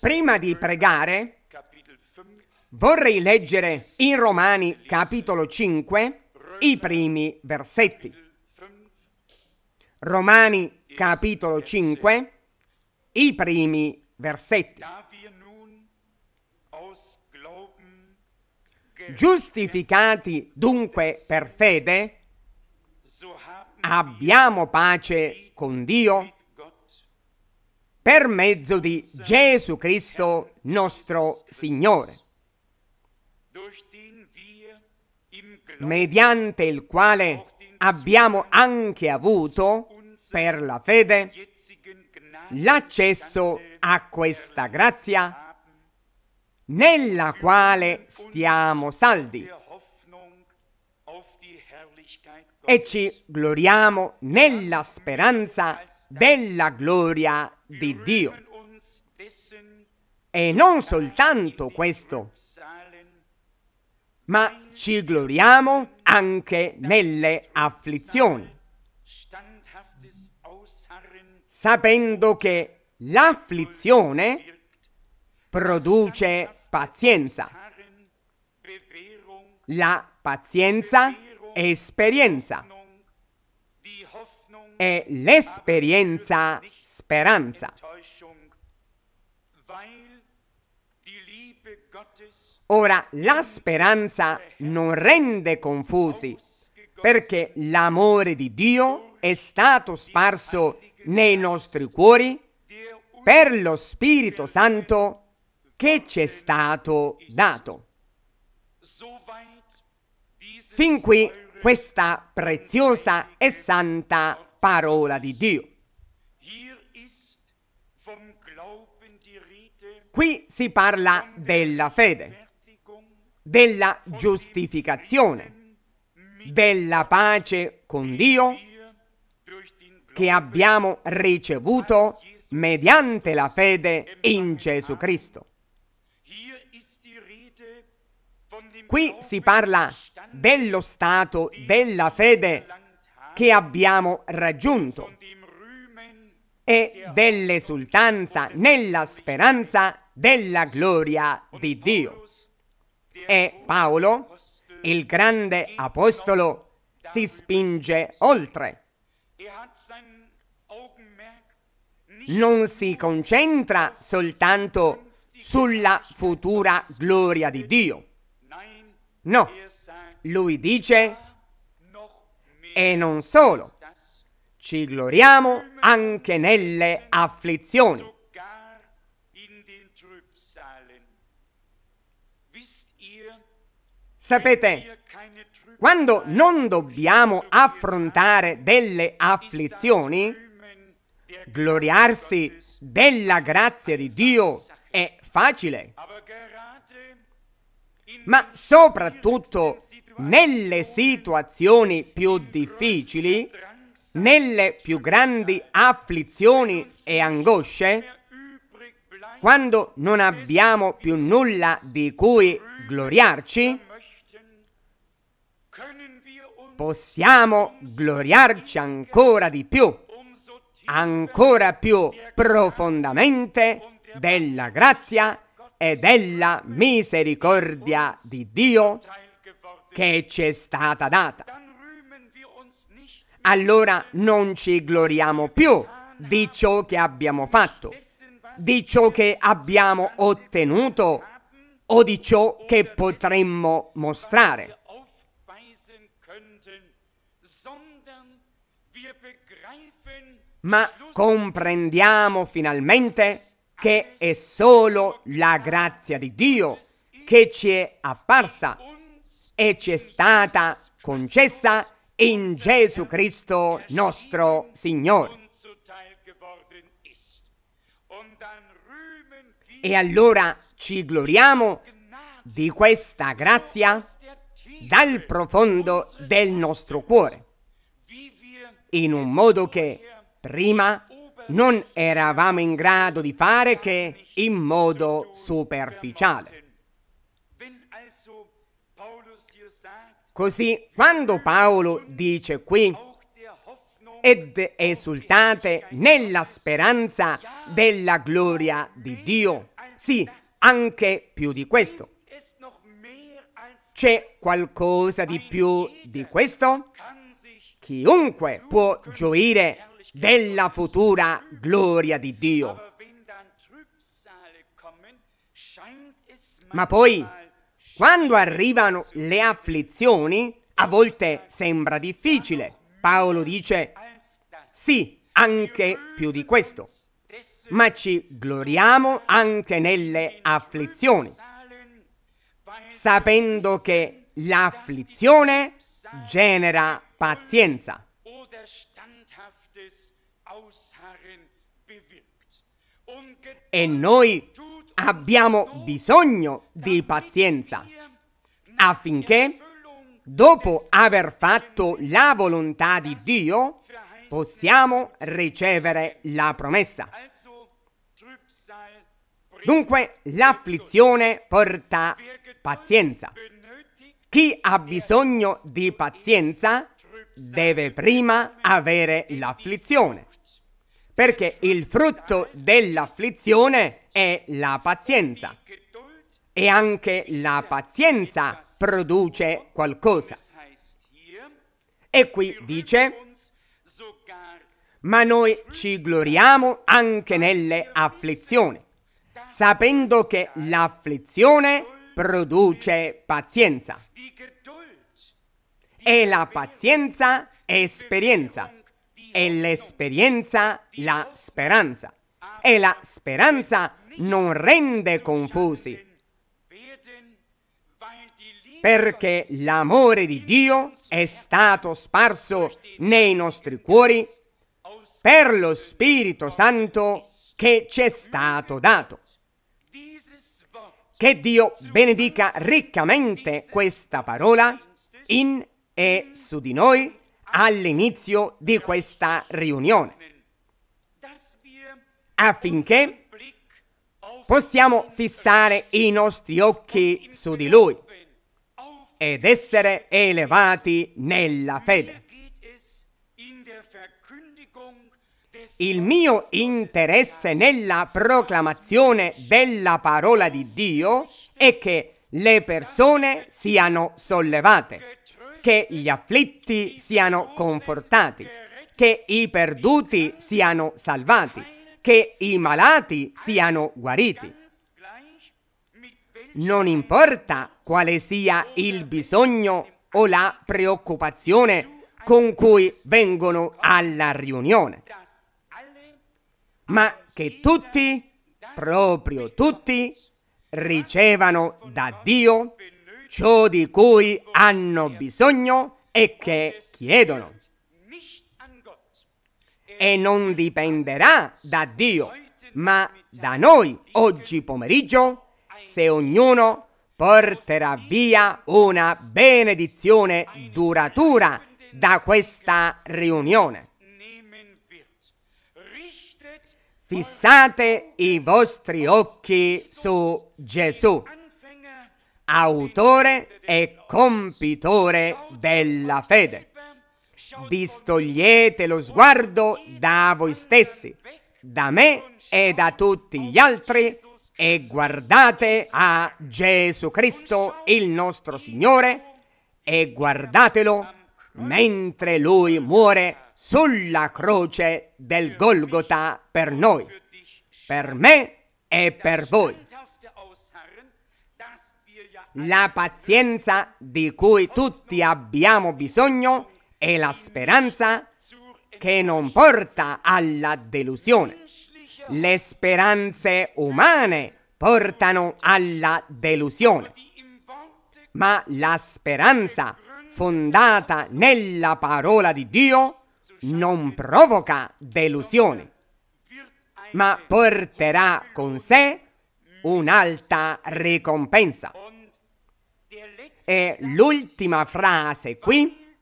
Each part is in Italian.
Prima di pregare, vorrei leggere in Romani capitolo 5 i primi versetti. Romani capitolo 5, i primi versetti. Giustificati dunque per fede, abbiamo pace con Dio per mezzo di Gesù Cristo nostro Signore, mediante il quale abbiamo anche avuto per la fede l'accesso a questa grazia nella quale stiamo saldi e ci gloriamo nella speranza della gloria di Dio. E non soltanto questo, ma ci gloriamo anche nelle afflizioni, sapendo che l'afflizione produce pazienza, la pazienza esperienza è l'esperienza speranza. Ora, la speranza non rende confusi perché l'amore di Dio è stato sparso nei nostri cuori per lo Spirito Santo che ci è stato dato. Fin qui questa preziosa e santa parola di Dio. Qui si parla della fede, della giustificazione, della pace con Dio che abbiamo ricevuto mediante la fede in Gesù Cristo. Qui si parla dello stato della fede che abbiamo raggiunto e dell'esultanza nella speranza della gloria di Dio. E Paolo, il grande apostolo, si spinge oltre. Non si concentra soltanto sulla futura gloria di Dio. No, lui dice e non solo, ci gloriamo anche nelle afflizioni. Sapete, quando non dobbiamo affrontare delle afflizioni, gloriarsi della grazia di Dio è facile. Ma soprattutto nelle situazioni più difficili, nelle più grandi afflizioni e angosce, quando non abbiamo più nulla di cui gloriarci, possiamo gloriarci ancora di più, ancora più profondamente della grazia e della misericordia di Dio che ci è stata data. Allora non ci gloriamo più di ciò che abbiamo fatto, di ciò che abbiamo ottenuto o di ciò che potremmo mostrare. Ma comprendiamo finalmente che è solo la grazia di Dio che ci è apparsa e ci è stata concessa in Gesù Cristo nostro Signore. E allora ci gloriamo di questa grazia dal profondo del nostro cuore, in un modo che prima non eravamo in grado di fare che in modo superficiale. Così quando Paolo dice qui ed esultate nella speranza della gloria di Dio, sì, anche più di questo. C'è qualcosa di più di questo? Chiunque può gioire della futura gloria di Dio. Ma poi, quando arrivano le afflizioni, a volte sembra difficile. Paolo dice, sì, anche più di questo, ma ci gloriamo anche nelle afflizioni, sapendo che l'afflizione genera pazienza. E noi abbiamo bisogno di pazienza affinché, dopo aver fatto la volontà di Dio, possiamo ricevere la promessa. Dunque l'afflizione porta pazienza. Chi ha bisogno di pazienza deve prima avere l'afflizione perché il frutto dell'afflizione è la pazienza e anche la pazienza produce qualcosa. E qui dice, ma noi ci gloriamo anche nelle afflizioni, sapendo che l'afflizione produce pazienza e la pazienza esperienza è l'esperienza la speranza. E la speranza non rende confusi. Perché l'amore di Dio è stato sparso nei nostri cuori per lo Spirito Santo che ci è stato dato. Che Dio benedica riccamente questa parola in e su di noi all'inizio di questa riunione, affinché possiamo fissare i nostri occhi su di Lui ed essere elevati nella fede. Il mio interesse nella proclamazione della parola di Dio è che le persone siano sollevate che gli afflitti siano confortati, che i perduti siano salvati, che i malati siano guariti. Non importa quale sia il bisogno o la preoccupazione con cui vengono alla riunione, ma che tutti, proprio tutti, ricevano da Dio ciò di cui hanno bisogno e che chiedono. E non dipenderà da Dio, ma da noi oggi pomeriggio, se ognuno porterà via una benedizione duratura da questa riunione. Fissate i vostri occhi su Gesù autore e compitore della fede. Distogliete lo sguardo da voi stessi, da me e da tutti gli altri e guardate a Gesù Cristo, il nostro Signore, e guardatelo mentre Lui muore sulla croce del Golgota per noi, per me e per voi. La pazienza di cui tutti abbiamo bisogno è la speranza che non porta alla delusione. Le speranze umane portano alla delusione, ma la speranza fondata nella parola di Dio non provoca delusione, ma porterà con sé un'alta ricompensa è l'ultima frase qui,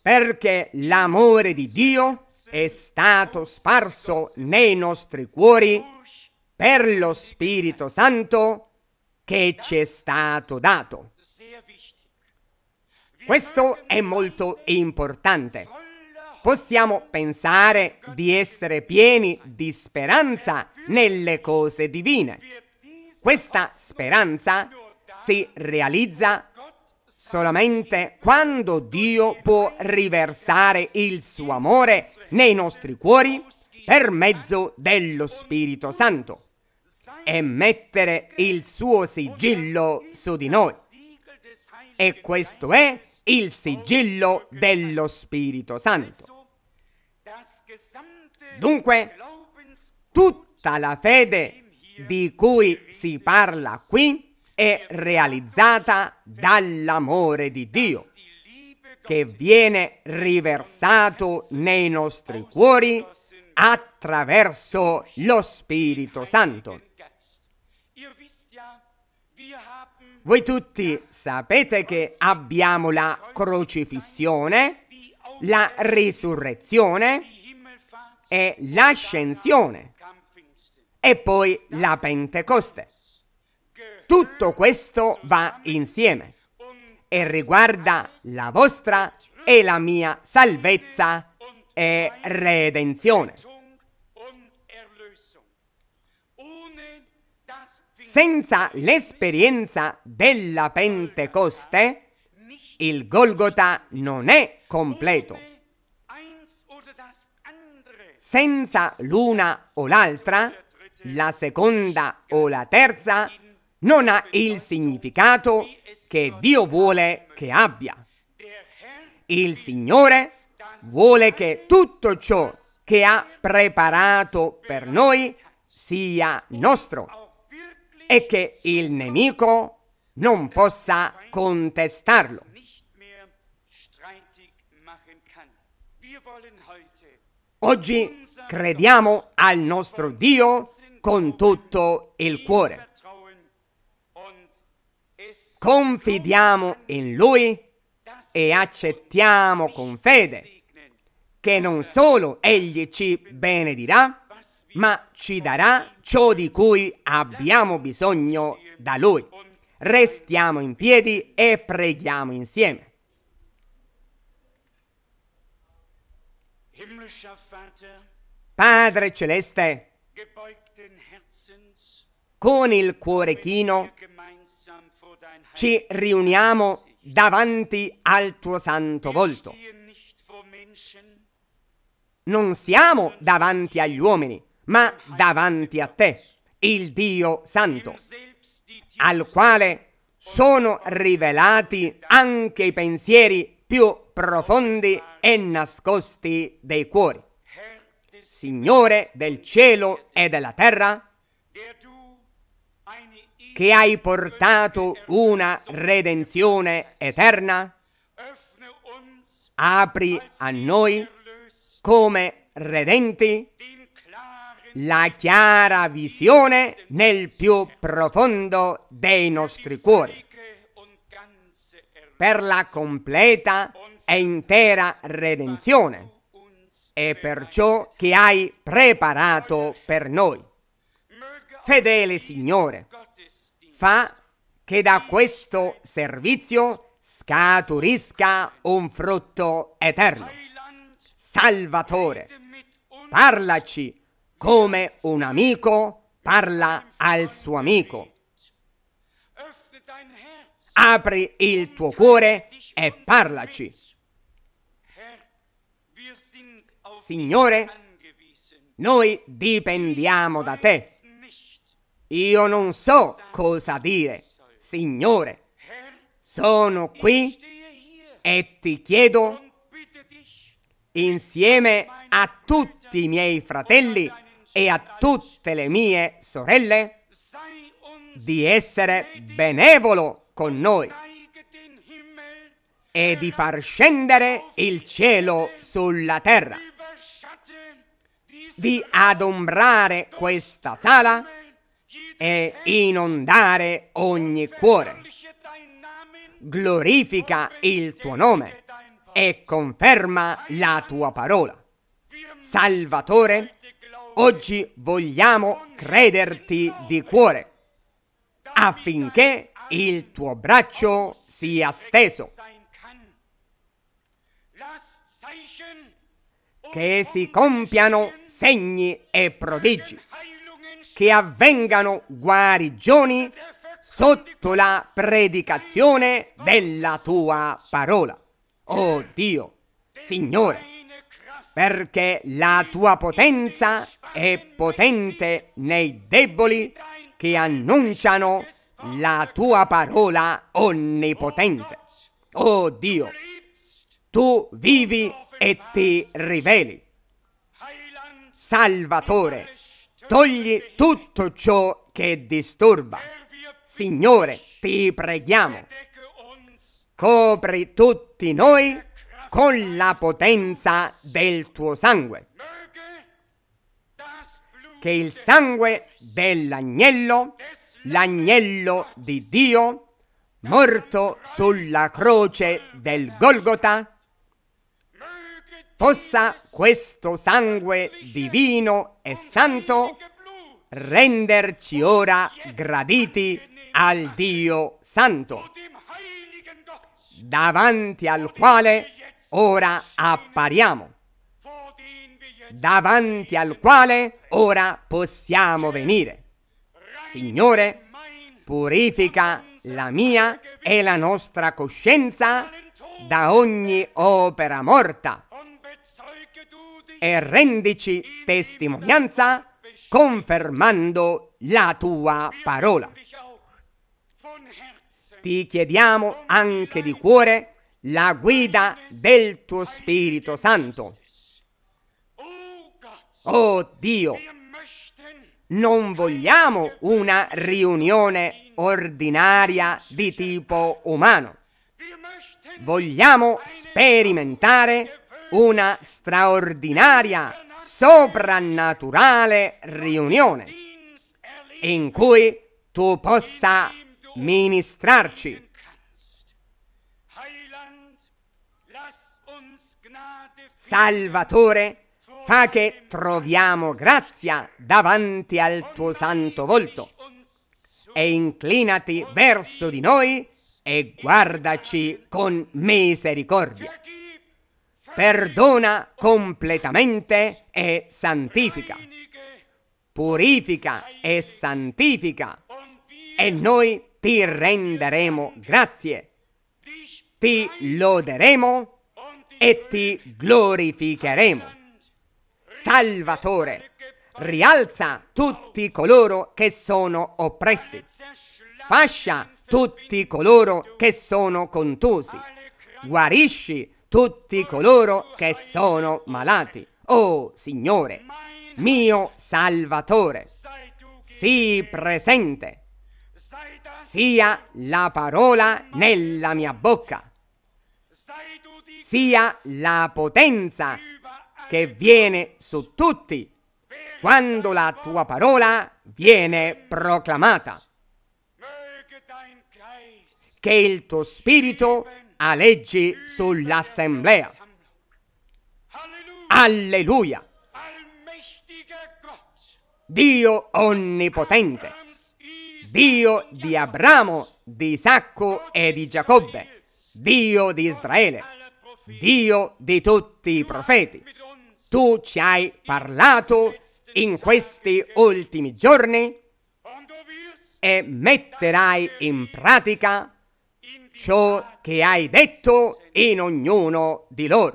perché l'amore di Dio è stato sparso nei nostri cuori per lo Spirito Santo che ci è stato dato. Questo è molto importante. Possiamo pensare di essere pieni di speranza nelle cose divine. Questa speranza si realizza solamente quando Dio può riversare il suo amore nei nostri cuori per mezzo dello Spirito Santo e mettere il suo sigillo su di noi. E questo è il sigillo dello Spirito Santo. Dunque, tutta la fede di cui si parla qui è realizzata dall'amore di Dio che viene riversato nei nostri cuori attraverso lo Spirito Santo. Voi tutti sapete che abbiamo la crocifissione, la risurrezione e l'ascensione e poi la Pentecoste. Tutto questo va insieme e riguarda la vostra e la mia salvezza e redenzione. Senza l'esperienza della Pentecoste, il Golgota non è completo. Senza l'una o l'altra, la seconda o la terza non ha il significato che Dio vuole che abbia. Il Signore vuole che tutto ciò che ha preparato per noi sia nostro e che il nemico non possa contestarlo. Oggi crediamo al nostro Dio con tutto il cuore. Confidiamo in Lui e accettiamo con fede che non solo Egli ci benedirà, ma ci darà ciò di cui abbiamo bisogno da Lui. Restiamo in piedi e preghiamo insieme. Padre Celeste, con il cuore chino ci riuniamo davanti al tuo santo volto. Non siamo davanti agli uomini, ma davanti a te, il Dio Santo, al quale sono rivelati anche i pensieri più profondi e nascosti dei cuori. Signore del cielo e della terra, che hai portato una redenzione eterna? Apri a noi come redenti la chiara visione nel più profondo dei nostri cuori per la completa e intera redenzione e per ciò che hai preparato per noi. Fedele Signore, fa che da questo servizio scaturisca un frutto eterno. Salvatore, parlaci come un amico parla al suo amico. Apri il tuo cuore e parlaci. Signore, noi dipendiamo da te io non so cosa dire, Signore. Sono qui e ti chiedo, insieme a tutti i miei fratelli e a tutte le mie sorelle, di essere benevolo con noi e di far scendere il cielo sulla terra, di adombrare questa sala e inondare ogni cuore. Glorifica il tuo nome e conferma la tua parola. Salvatore, oggi vogliamo crederti di cuore affinché il tuo braccio sia steso. Che si compiano segni e prodigi che avvengano guarigioni sotto la predicazione della tua parola. Oh Dio, Signore, perché la tua potenza è potente nei deboli che annunciano la tua parola onnipotente. Oh Dio, tu vivi e ti riveli. Salvatore, Togli tutto ciò che disturba. Signore, ti preghiamo, copri tutti noi con la potenza del tuo sangue. Che il sangue dell'agnello, l'agnello di Dio, morto sulla croce del Golgotha, possa questo sangue divino e santo renderci ora graditi al Dio Santo, davanti al quale ora appariamo, davanti al quale ora possiamo venire. Signore, purifica la mia e la nostra coscienza da ogni opera morta e rendici testimonianza confermando la tua parola. Ti chiediamo anche di cuore la guida del tuo Spirito Santo. Oh Dio, non vogliamo una riunione ordinaria di tipo umano. Vogliamo sperimentare una straordinaria, soprannaturale riunione in cui tu possa ministrarci. Salvatore, fa che troviamo grazia davanti al tuo santo volto e inclinati verso di noi e guardaci con misericordia perdona completamente e santifica. Purifica e santifica e noi ti renderemo grazie, ti loderemo e ti glorificheremo. Salvatore, rialza tutti coloro che sono oppressi, fascia tutti coloro che sono contusi, guarisci tutti coloro che sono malati. Oh Signore, mio Salvatore, sii presente. Sia la parola nella mia bocca. Sia la potenza che viene su tutti quando la tua parola viene proclamata. Che il tuo spirito a leggi sull'assemblea. Alleluia! Dio onnipotente, Dio di Abramo, di Isacco e di Giacobbe, Dio di Israele, Dio di tutti i profeti. Tu ci hai parlato in questi ultimi giorni e metterai in pratica ciò che hai detto in ognuno di loro.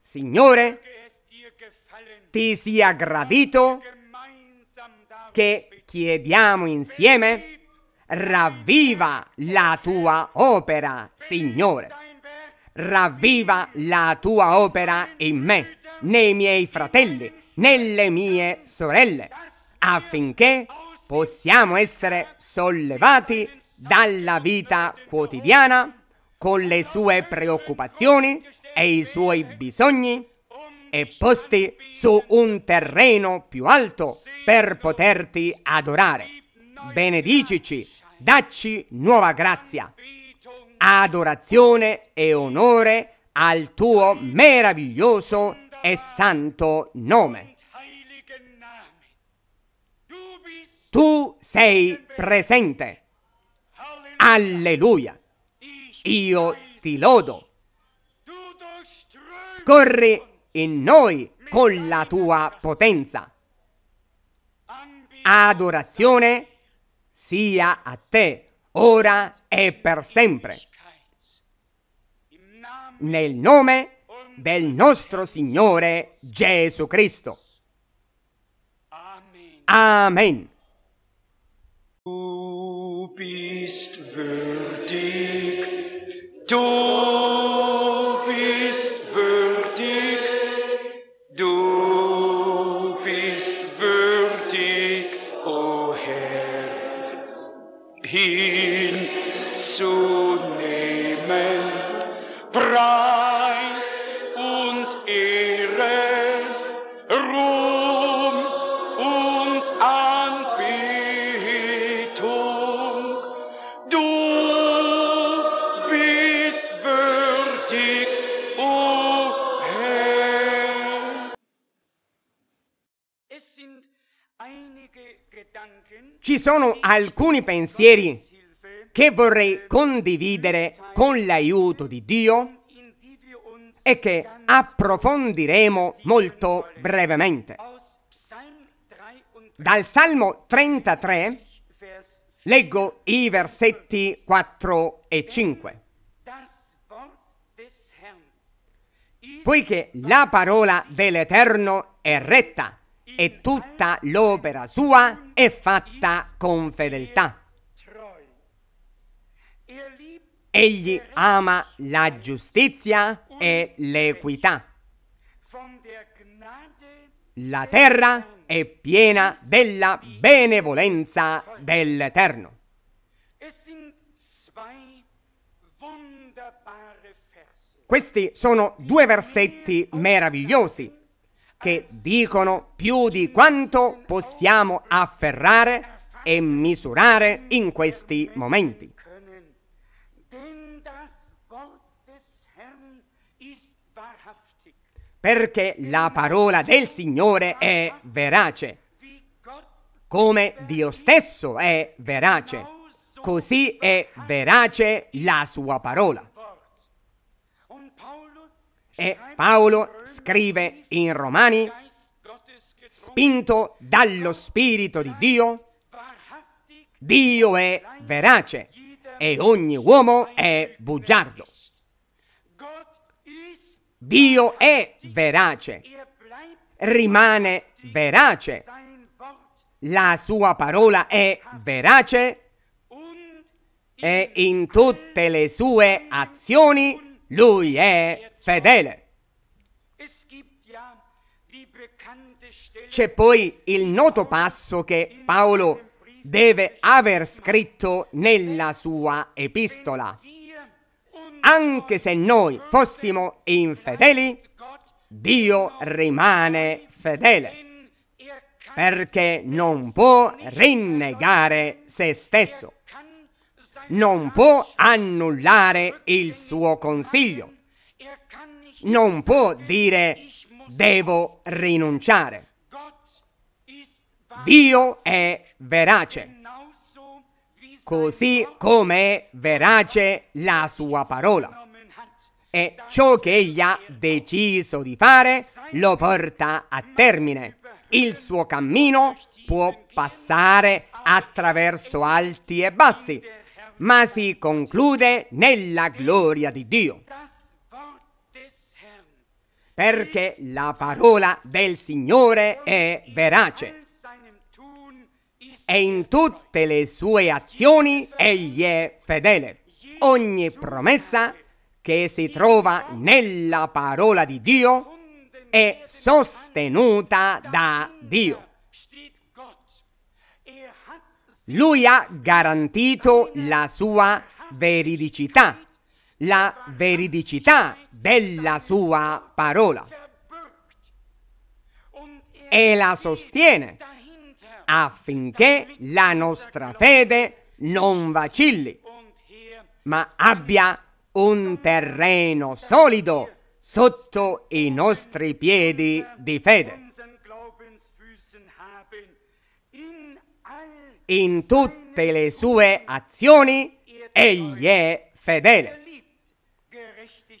Signore, ti sia gradito che chiediamo insieme, ravviva la tua opera, Signore. Ravviva la tua opera in me, nei miei fratelli, nelle mie sorelle, affinché possiamo essere sollevati dalla vita quotidiana con le sue preoccupazioni e i suoi bisogni e posti su un terreno più alto per poterti adorare. Benedicici, dacci nuova grazia, adorazione e onore al tuo meraviglioso e santo nome. tu sei presente. Alleluia. Io ti lodo. Scorri in noi con la tua potenza. Adorazione sia a te, ora e per sempre. Nel nome del nostro Signore Gesù Cristo. Amen. Du bist würdig, du sono alcuni pensieri che vorrei condividere con l'aiuto di Dio e che approfondiremo molto brevemente. Dal Salmo 33 leggo i versetti 4 e 5. Poiché la parola dell'Eterno è retta e tutta l'opera sua è fatta con fedeltà. Egli ama la giustizia e l'equità. La terra è piena della benevolenza dell'Eterno. Questi sono due versetti meravigliosi che dicono più di quanto possiamo afferrare e misurare in questi momenti. Perché la parola del Signore è verace, come Dio stesso è verace, così è verace la sua parola. E Paolo scrive in Romani, spinto dallo Spirito di Dio, Dio è verace e ogni uomo è bugiardo. Dio è verace, rimane verace, la sua parola è verace e in tutte le sue azioni lui è fedele. C'è poi il noto passo che Paolo deve aver scritto nella sua epistola. Anche se noi fossimo infedeli, Dio rimane fedele, perché non può rinnegare se stesso non può annullare il suo consiglio. Non può dire devo rinunciare. Dio è verace, così come è verace la sua parola. E ciò che egli ha deciso di fare lo porta a termine. Il suo cammino può passare attraverso alti e bassi, ma si conclude nella gloria di Dio. Perché la parola del Signore è verace e in tutte le sue azioni egli è fedele. Ogni promessa che si trova nella parola di Dio è sostenuta da Dio. Lui ha garantito la sua veridicità, la veridicità della sua parola e la sostiene affinché la nostra fede non vacilli, ma abbia un terreno solido sotto i nostri piedi di fede. In tutte le sue azioni egli è fedele.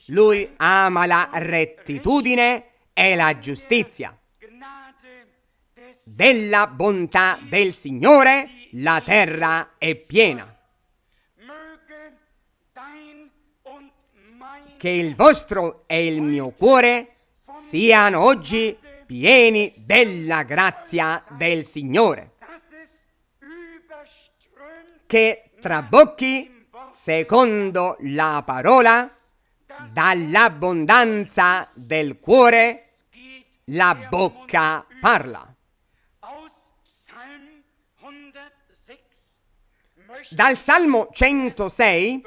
Lui ama la rettitudine e la giustizia. Della bontà del Signore la terra è piena. Che il vostro e il mio cuore siano oggi pieni della grazia del Signore che trabocchi secondo la parola dall'abbondanza del cuore la bocca parla. Dal Salmo 106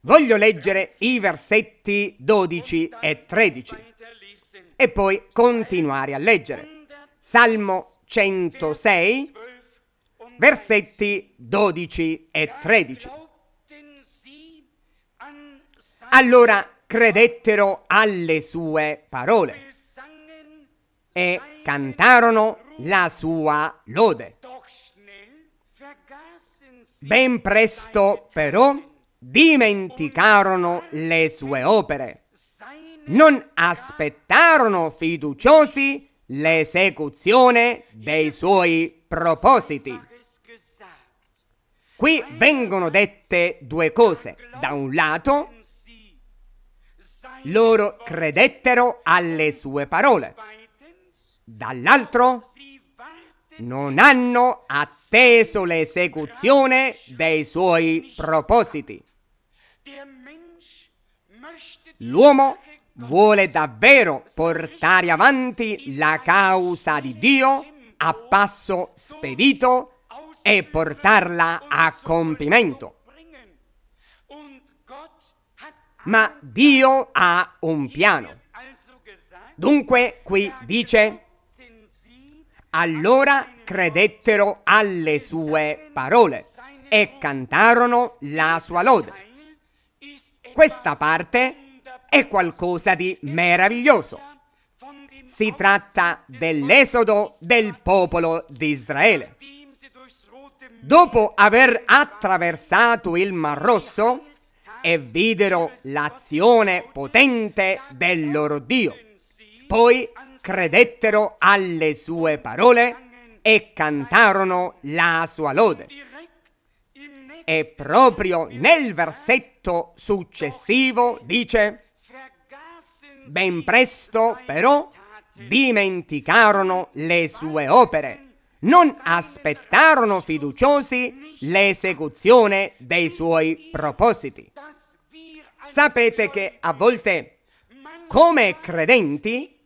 voglio leggere i versetti 12 e 13 e poi continuare a leggere. Salmo 106 versetti 12 e 13. Allora credettero alle sue parole e cantarono la sua lode. Ben presto però dimenticarono le sue opere, non aspettarono fiduciosi l'esecuzione dei suoi propositi. Qui vengono dette due cose. Da un lato, loro credettero alle sue parole. Dall'altro, non hanno atteso l'esecuzione dei suoi propositi. L'uomo vuole davvero portare avanti la causa di Dio a passo spedito e portarla a compimento. Ma Dio ha un piano. Dunque qui dice, allora credettero alle sue parole e cantarono la sua lode. Questa parte è qualcosa di meraviglioso. Si tratta dell'esodo del popolo di Israele. Dopo aver attraversato il Mar Rosso e videro l'azione potente del loro Dio, poi credettero alle sue parole e cantarono la sua lode. E proprio nel versetto successivo dice, ben presto però dimenticarono le sue opere non aspettarono fiduciosi l'esecuzione dei suoi propositi. Sapete che a volte, come credenti,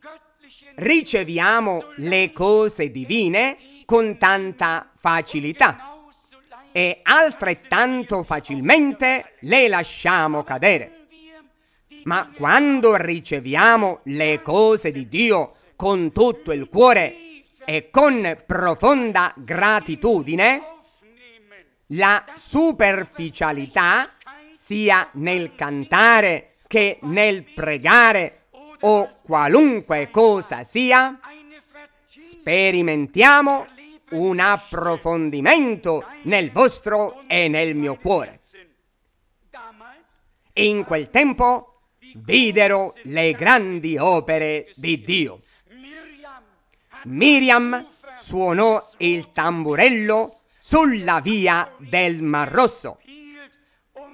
riceviamo le cose divine con tanta facilità e altrettanto facilmente le lasciamo cadere. Ma quando riceviamo le cose di Dio con tutto il cuore, e con profonda gratitudine la superficialità sia nel cantare che nel pregare o qualunque cosa sia, sperimentiamo un approfondimento nel vostro e nel mio cuore. In quel tempo videro le grandi opere di Dio. Miriam suonò il tamburello sulla via del Mar Rosso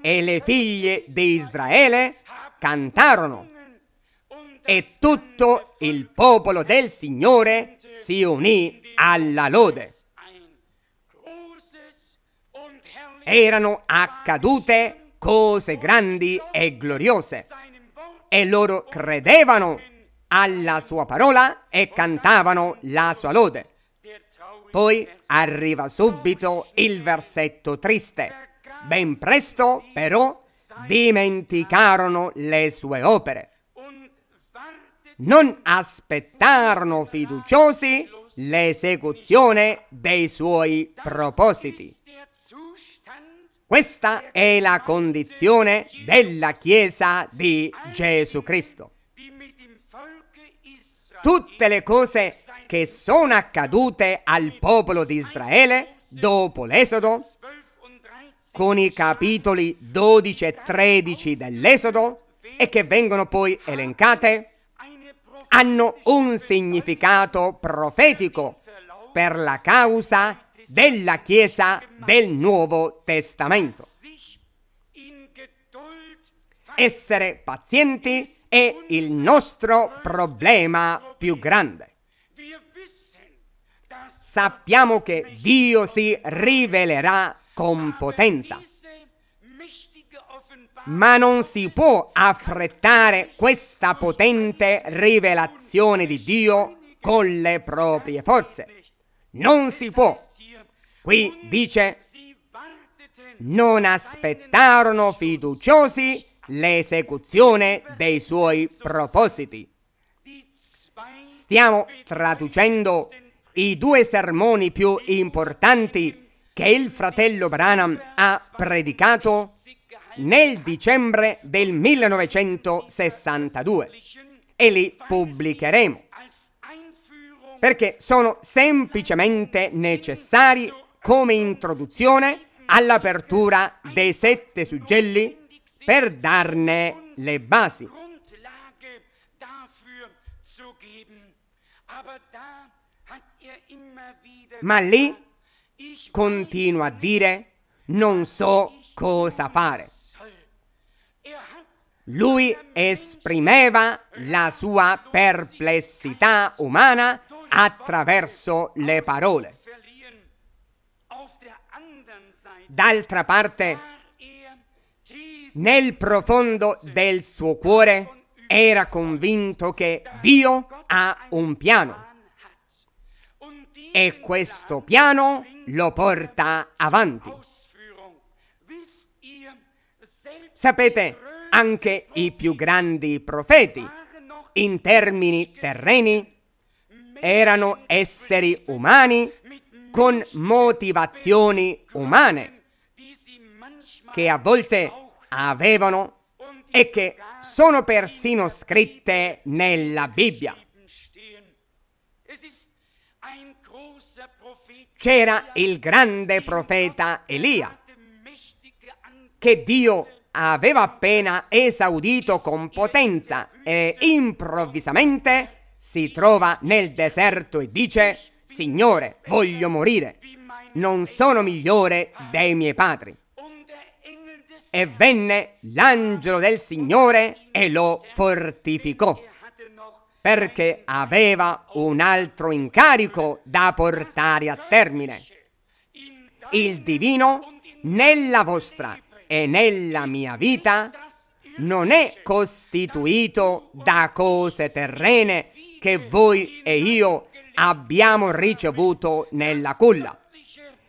e le figlie di Israele cantarono e tutto il popolo del Signore si unì alla lode. Erano accadute cose grandi e gloriose e loro credevano alla sua parola e cantavano la sua lode. Poi arriva subito il versetto triste. Ben presto però dimenticarono le sue opere. Non aspettarono fiduciosi l'esecuzione dei suoi propositi. Questa è la condizione della Chiesa di Gesù Cristo tutte le cose che sono accadute al popolo di Israele dopo l'Esodo, con i capitoli 12 e 13 dell'Esodo, e che vengono poi elencate, hanno un significato profetico per la causa della Chiesa del Nuovo Testamento. Essere pazienti è il nostro problema più grande. Sappiamo che Dio si rivelerà con potenza, ma non si può affrettare questa potente rivelazione di Dio con le proprie forze. Non si può. Qui dice, non aspettarono fiduciosi l'esecuzione dei suoi propositi. Stiamo traducendo i due sermoni più importanti che il fratello Branham ha predicato nel dicembre del 1962 e li pubblicheremo perché sono semplicemente necessari come introduzione all'apertura dei sette suggelli per darne le basi. Er Ma lì continua a dire non so cosa fare. Er Lui esprimeva la sua perplessità umana attraverso le parole. D'altra parte, ah, nel profondo del suo cuore era convinto che Dio ha un piano e questo piano lo porta avanti. Sapete, anche i più grandi profeti, in termini terreni, erano esseri umani con motivazioni umane, che a volte avevano e che sono persino scritte nella Bibbia. C'era il grande profeta Elia che Dio aveva appena esaudito con potenza e improvvisamente si trova nel deserto e dice Signore, voglio morire, non sono migliore dei miei padri. E venne l'angelo del Signore e lo fortificò, perché aveva un altro incarico da portare a termine. Il divino nella vostra e nella mia vita non è costituito da cose terrene che voi e io abbiamo ricevuto nella culla.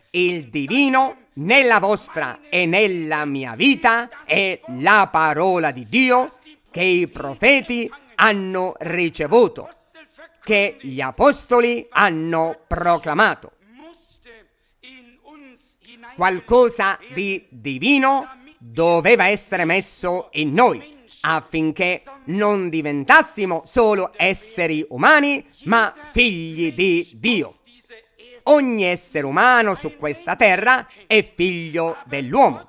Il divino nella vostra e nella mia vita è la parola di Dio che i profeti hanno ricevuto, che gli apostoli hanno proclamato. Qualcosa di divino doveva essere messo in noi affinché non diventassimo solo esseri umani, ma figli di Dio ogni essere umano su questa terra è figlio dell'uomo.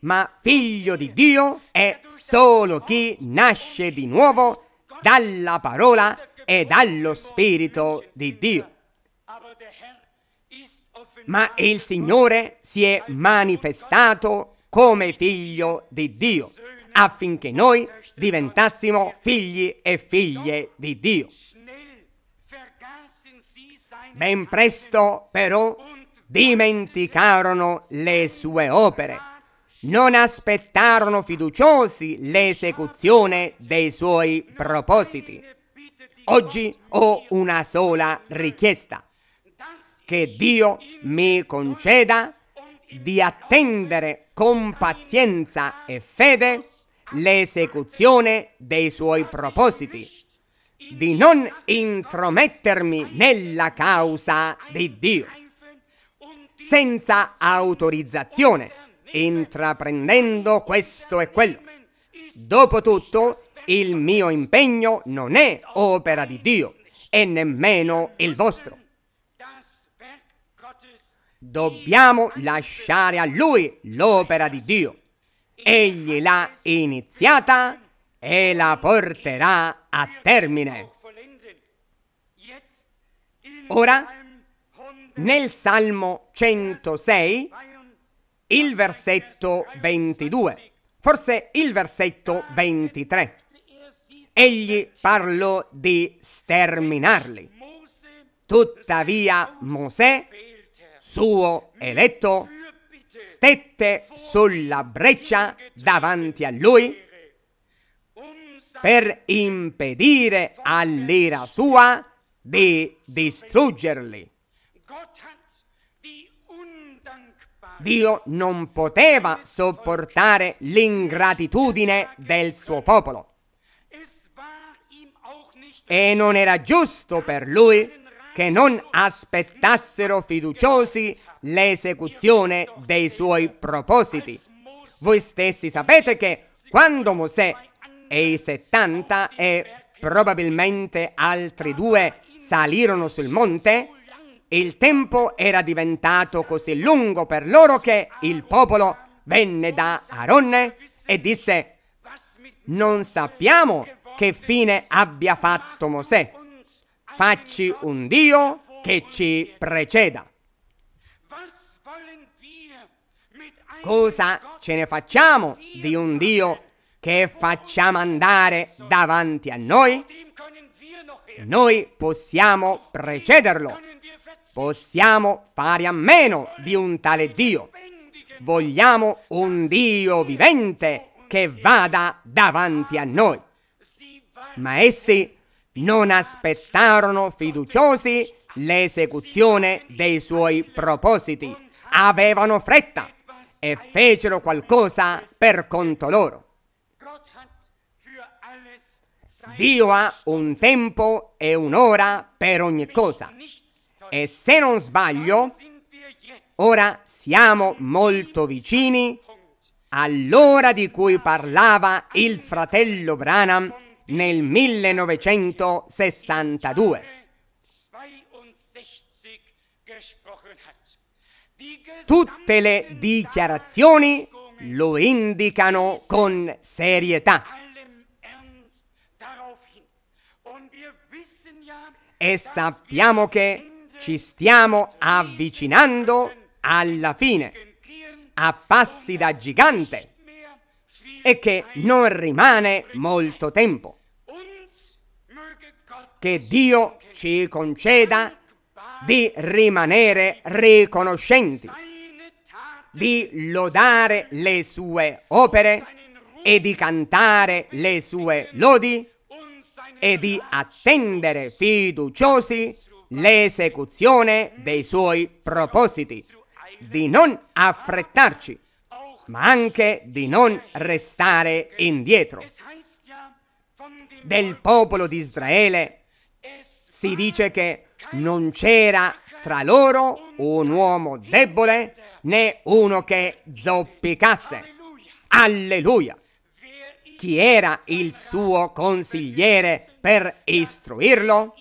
Ma figlio di Dio è solo chi nasce di nuovo dalla parola e dallo Spirito di Dio. Ma il Signore si è manifestato come figlio di Dio affinché noi diventassimo figli e figlie di Dio. Ben presto, però, dimenticarono le sue opere. Non aspettarono fiduciosi l'esecuzione dei suoi propositi. Oggi ho una sola richiesta, che Dio mi conceda di attendere con pazienza e fede l'esecuzione dei suoi propositi di non intromettermi nella causa di Dio, senza autorizzazione, intraprendendo questo e quello. Dopotutto, il mio impegno non è opera di Dio e nemmeno il vostro. Dobbiamo lasciare a Lui l'opera di Dio. Egli l'ha iniziata e la porterà a termine. Ora, nel Salmo 106, il versetto 22, forse il versetto 23. Egli parlò di sterminarli. Tuttavia Mosè, suo eletto, stette sulla breccia davanti a lui per impedire all'ira sua di distruggerli. Dio non poteva sopportare l'ingratitudine del suo popolo e non era giusto per lui che non aspettassero fiduciosi l'esecuzione dei suoi propositi. Voi stessi sapete che quando Mosè e i 70 e probabilmente altri due salirono sul monte, il tempo era diventato così lungo per loro che il popolo venne da Aaron e disse non sappiamo che fine abbia fatto Mosè, facci un Dio che ci preceda. Cosa ce ne facciamo di un Dio che facciamo andare davanti a noi, noi possiamo precederlo, possiamo fare a meno di un tale Dio. Vogliamo un Dio vivente che vada davanti a noi. Ma essi non aspettarono fiduciosi l'esecuzione dei suoi propositi. Avevano fretta e fecero qualcosa per conto loro. Dio ha un tempo e un'ora per ogni cosa. E se non sbaglio, ora siamo molto vicini all'ora di cui parlava il fratello Branham nel 1962. Tutte le dichiarazioni lo indicano con serietà. e sappiamo che ci stiamo avvicinando alla fine, a passi da gigante, e che non rimane molto tempo. Che Dio ci conceda di rimanere riconoscenti, di lodare le sue opere e di cantare le sue lodi e di attendere fiduciosi l'esecuzione dei suoi propositi, di non affrettarci, ma anche di non restare indietro. Del popolo di Israele si dice che non c'era tra loro un uomo debole né uno che zoppicasse. Alleluia! Chi era il suo consigliere per istruirlo?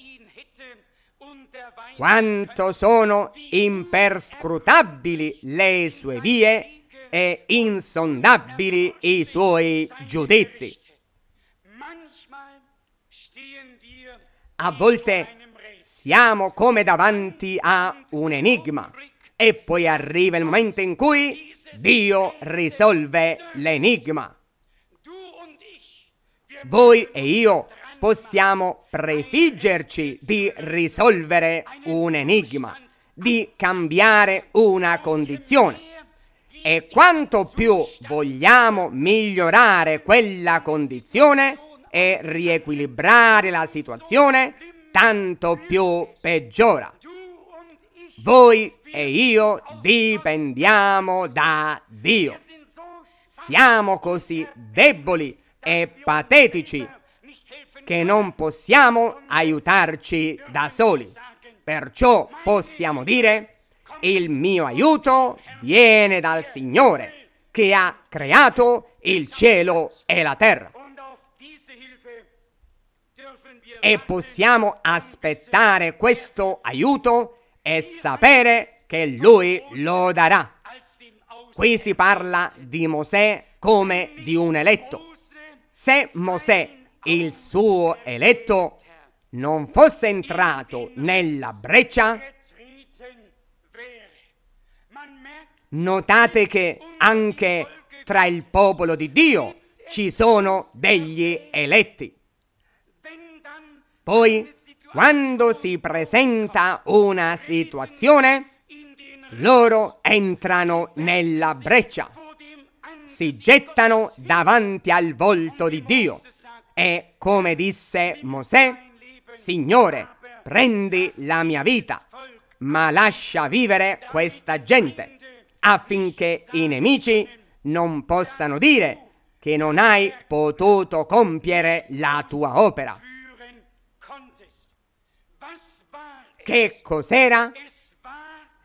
Quanto sono imperscrutabili le sue vie e insondabili i suoi giudizi. A volte siamo come davanti a un enigma e poi arriva il momento in cui Dio risolve l'enigma. Voi e io possiamo prefiggerci di risolvere un enigma, di cambiare una condizione. E quanto più vogliamo migliorare quella condizione e riequilibrare la situazione, tanto più peggiora. Voi e io dipendiamo da Dio. Siamo così deboli e patetici che non possiamo aiutarci da soli. Perciò possiamo dire, il mio aiuto viene dal Signore che ha creato il cielo e la terra. E possiamo aspettare questo aiuto e sapere che Lui lo darà. Qui si parla di Mosè come di un eletto. Se Mosè il suo eletto non fosse entrato nella breccia, notate che anche tra il popolo di Dio ci sono degli eletti. Poi, quando si presenta una situazione, loro entrano nella breccia, si gettano davanti al volto di Dio e come disse Mosè, Signore, prendi la mia vita, ma lascia vivere questa gente, affinché i nemici non possano dire che non hai potuto compiere la tua opera. Che cos'era?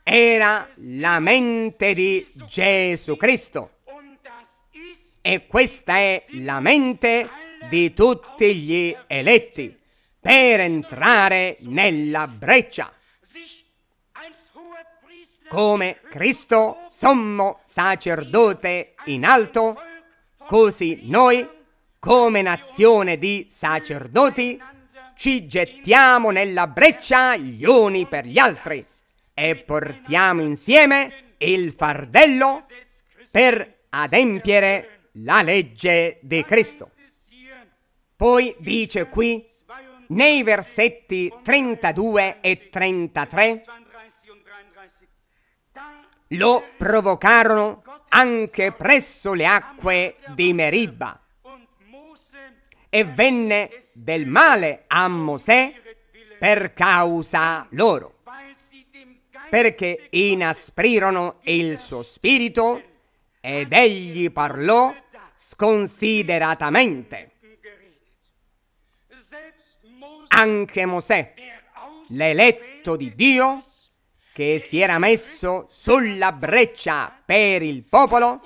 Era la mente di Gesù Cristo. E questa è la mente di tutti gli eletti per entrare nella breccia. Come Cristo, sommo sacerdote in alto, così noi, come nazione di sacerdoti, ci gettiamo nella breccia gli uni per gli altri e portiamo insieme il fardello per adempiere la legge di Cristo. Poi dice qui, nei versetti 32 e 33, lo provocarono anche presso le acque di Meriba. E venne del male a Mosè per causa loro, perché inasprirono il suo spirito ed egli parlò sconsideratamente anche Mosè, l'eletto di Dio, che si era messo sulla breccia per il popolo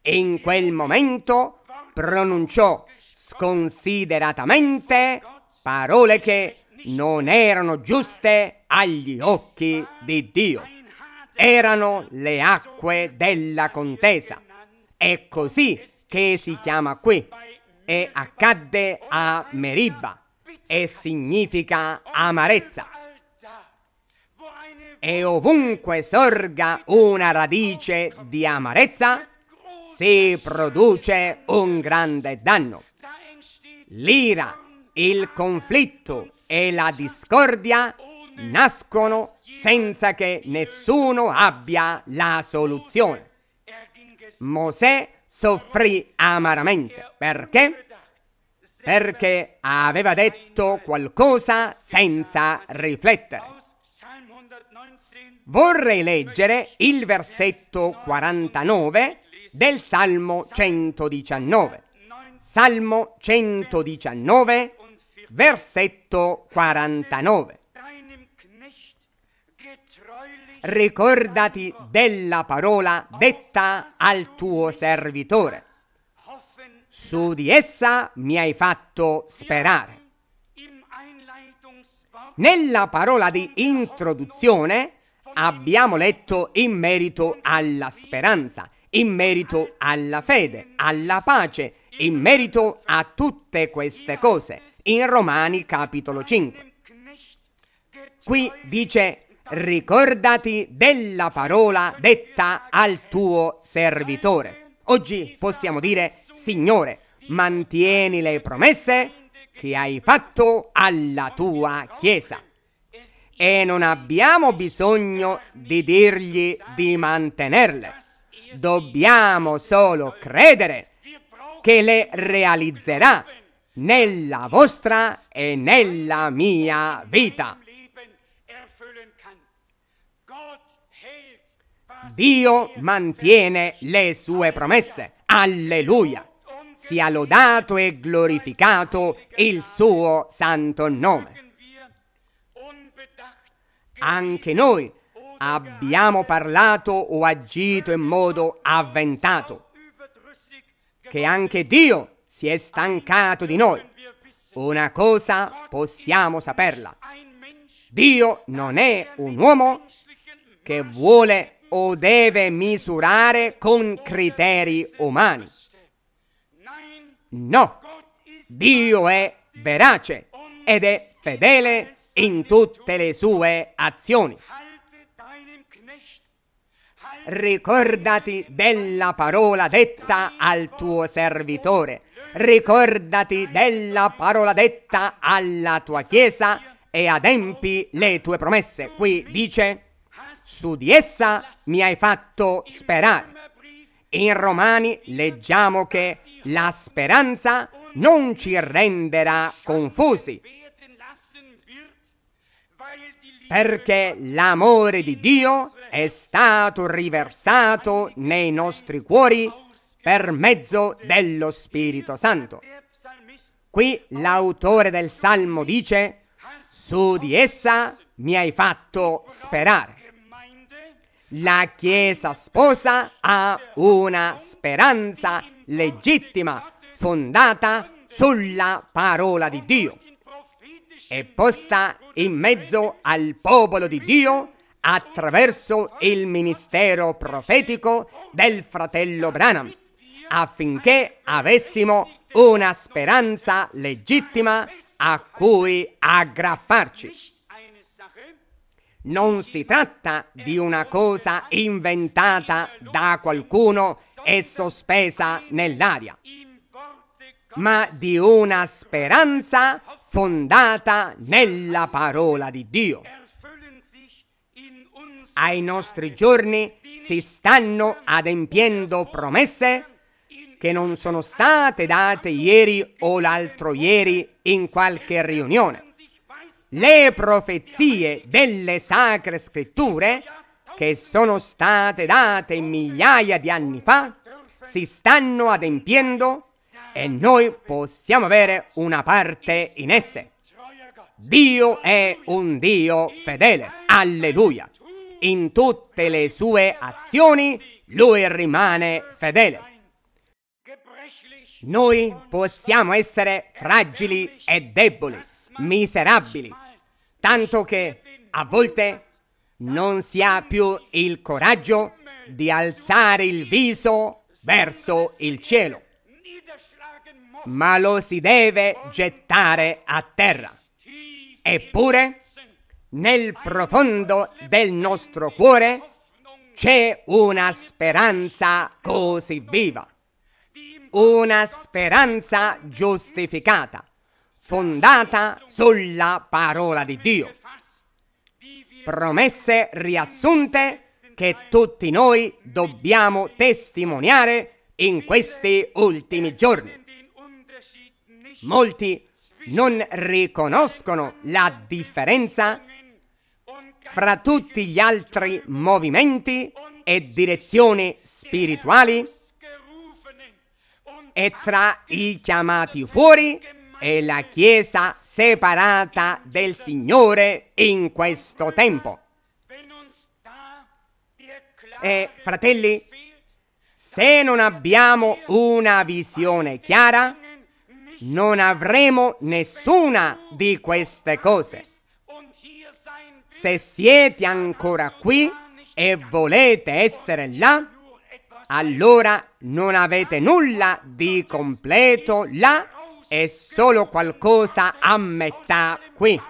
e in quel momento pronunciò sconsideratamente parole che non erano giuste agli occhi di Dio. Erano le acque della contesa. È così che si chiama qui. E accadde a Meriba e significa amarezza. E ovunque sorga una radice di amarezza, si produce un grande danno. L'ira, il conflitto e la discordia nascono senza che nessuno abbia la soluzione. Mosè soffrì amaramente perché perché aveva detto qualcosa senza riflettere. Vorrei leggere il versetto 49 del Salmo 119. Salmo 119, versetto 49. Ricordati della parola detta al tuo servitore. Su di essa mi hai fatto sperare. Nella parola di introduzione abbiamo letto in merito alla speranza, in merito alla fede, alla pace, in merito a tutte queste cose, in Romani capitolo 5. Qui dice, ricordati della parola detta al tuo servitore. Oggi possiamo dire, Signore, mantieni le promesse che hai fatto alla tua Chiesa. E non abbiamo bisogno di dirgli di mantenerle. Dobbiamo solo credere che le realizzerà nella vostra e nella mia vita. Dio mantiene le sue promesse. Alleluia! Sia lodato e glorificato il suo santo nome. Anche noi abbiamo parlato o agito in modo avventato, che anche Dio si è stancato di noi. Una cosa possiamo saperla. Dio non è un uomo che vuole o deve misurare con criteri umani. No, Dio è verace ed è fedele in tutte le sue azioni. Ricordati della parola detta al tuo servitore, ricordati della parola detta alla tua Chiesa e adempi le tue promesse. Qui dice su di essa mi hai fatto sperare. In Romani leggiamo che la speranza non ci renderà confusi, perché l'amore di Dio è stato riversato nei nostri cuori per mezzo dello Spirito Santo. Qui l'autore del Salmo dice, su di essa mi hai fatto sperare. La Chiesa sposa ha una speranza legittima fondata sulla parola di Dio e posta in mezzo al popolo di Dio attraverso il ministero profetico del fratello Branham, affinché avessimo una speranza legittima a cui aggrapparci. Non si tratta di una cosa inventata da qualcuno e sospesa nell'aria, ma di una speranza fondata nella parola di Dio. Ai nostri giorni si stanno adempiendo promesse che non sono state date ieri o l'altro ieri in qualche riunione le profezie delle sacre scritture che sono state date migliaia di anni fa si stanno adempiendo e noi possiamo avere una parte in esse. Dio è un Dio fedele, alleluia. In tutte le sue azioni lui rimane fedele. Noi possiamo essere fragili e deboli, miserabili, tanto che a volte non si ha più il coraggio di alzare il viso verso il cielo, ma lo si deve gettare a terra. Eppure, nel profondo del nostro cuore c'è una speranza così viva, una speranza giustificata, fondata sulla parola di Dio. Promesse riassunte che tutti noi dobbiamo testimoniare in questi ultimi giorni. Molti non riconoscono la differenza fra tutti gli altri movimenti e direzioni spirituali e tra i chiamati fuori e la Chiesa separata del Signore in questo tempo. E fratelli, se non abbiamo una visione chiara, non avremo nessuna di queste cose. Se siete ancora qui e volete essere là, allora non avete nulla di completo là è solo qualcosa a metà qui.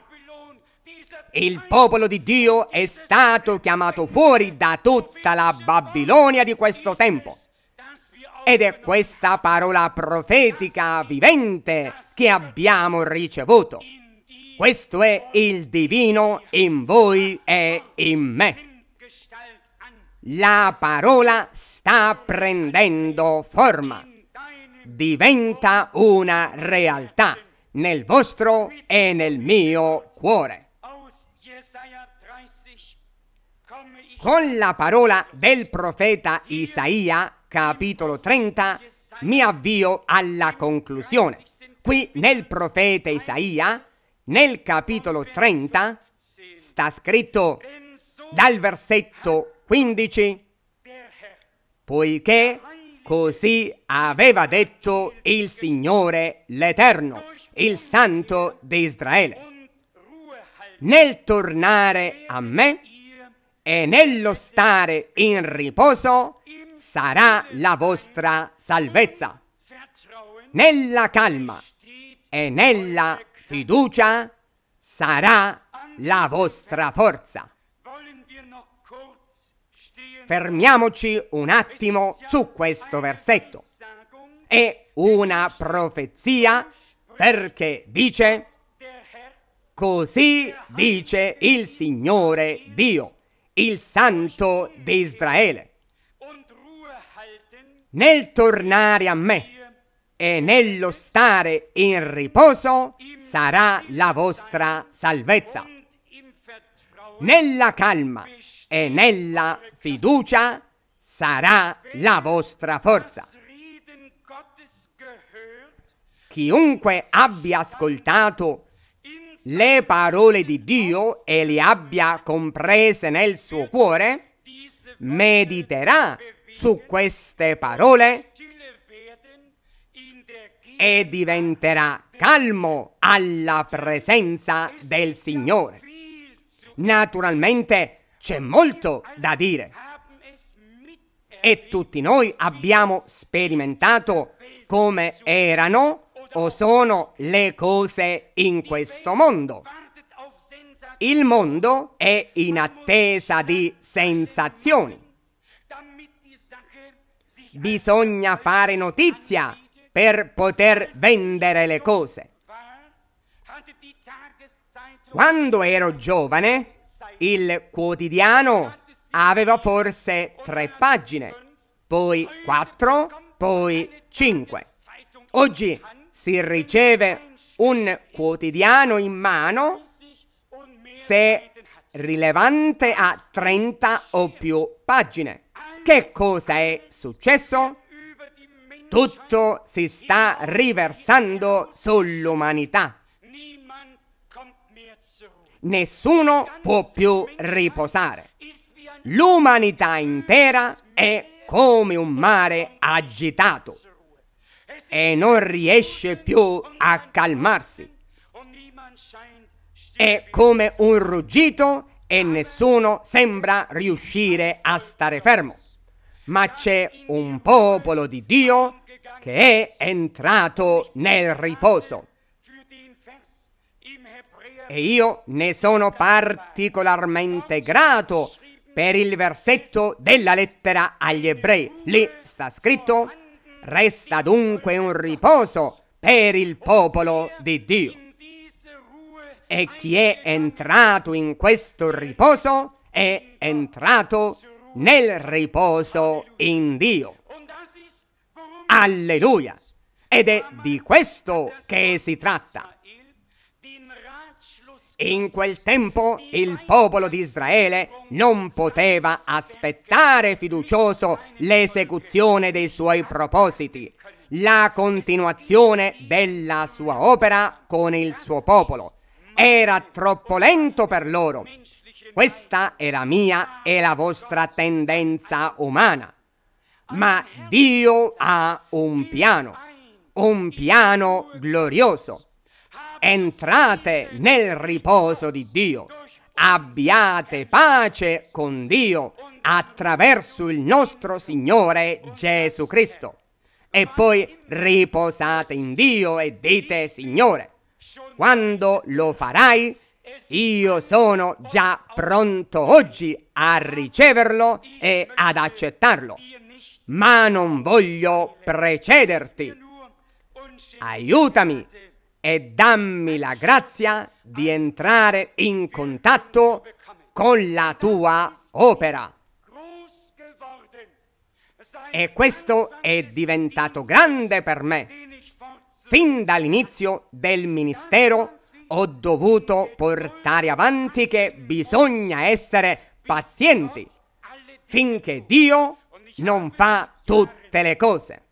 Il popolo di Dio è stato chiamato fuori da tutta la Babilonia di questo tempo. Ed è questa parola profetica vivente che abbiamo ricevuto. Questo è il divino in voi e in me. La parola sta prendendo forma diventa una realtà nel vostro e nel mio cuore. Con la parola del profeta Isaia, capitolo 30, mi avvio alla conclusione. Qui nel profeta Isaia, nel capitolo 30, sta scritto dal versetto 15, poiché Così aveva detto il Signore l'Eterno, il Santo di Israele. Nel tornare a me e nello stare in riposo sarà la vostra salvezza. Nella calma e nella fiducia sarà la vostra forza. Fermiamoci un attimo su questo versetto. È una profezia perché dice, così dice il Signore Dio, il Santo di Israele. Nel tornare a me e nello stare in riposo sarà la vostra salvezza. Nella calma e nella fiducia sarà la vostra forza. Chiunque abbia ascoltato le parole di Dio e le abbia comprese nel suo cuore, mediterà su queste parole e diventerà calmo alla presenza del Signore. Naturalmente c'è molto da dire. E tutti noi abbiamo sperimentato come erano o sono le cose in questo mondo. Il mondo è in attesa di sensazioni. Bisogna fare notizia per poter vendere le cose. Quando ero giovane il quotidiano aveva forse tre pagine, poi quattro, poi cinque. Oggi si riceve un quotidiano in mano se rilevante a 30 o più pagine. Che cosa è successo? Tutto si sta riversando sull'umanità nessuno può più riposare. L'umanità intera è come un mare agitato e non riesce più a calmarsi. È come un ruggito e nessuno sembra riuscire a stare fermo. Ma c'è un popolo di Dio che è entrato nel riposo. E io ne sono particolarmente grato per il versetto della lettera agli ebrei. Lì sta scritto, resta dunque un riposo per il popolo di Dio. E chi è entrato in questo riposo è entrato nel riposo in Dio. Alleluia! Ed è di questo che si tratta. In quel tempo il popolo di Israele non poteva aspettare fiducioso l'esecuzione dei suoi propositi, la continuazione della sua opera con il suo popolo. Era troppo lento per loro. Questa è la mia e la vostra tendenza umana. Ma Dio ha un piano, un piano glorioso entrate nel riposo di Dio, abbiate pace con Dio attraverso il nostro Signore Gesù Cristo. E poi riposate in Dio e dite, Signore, quando lo farai, io sono già pronto oggi a riceverlo e ad accettarlo, ma non voglio precederti. Aiutami e dammi la grazia di entrare in contatto con la tua opera. E questo è diventato grande per me. Fin dall'inizio del ministero ho dovuto portare avanti che bisogna essere pazienti finché Dio non fa tutte le cose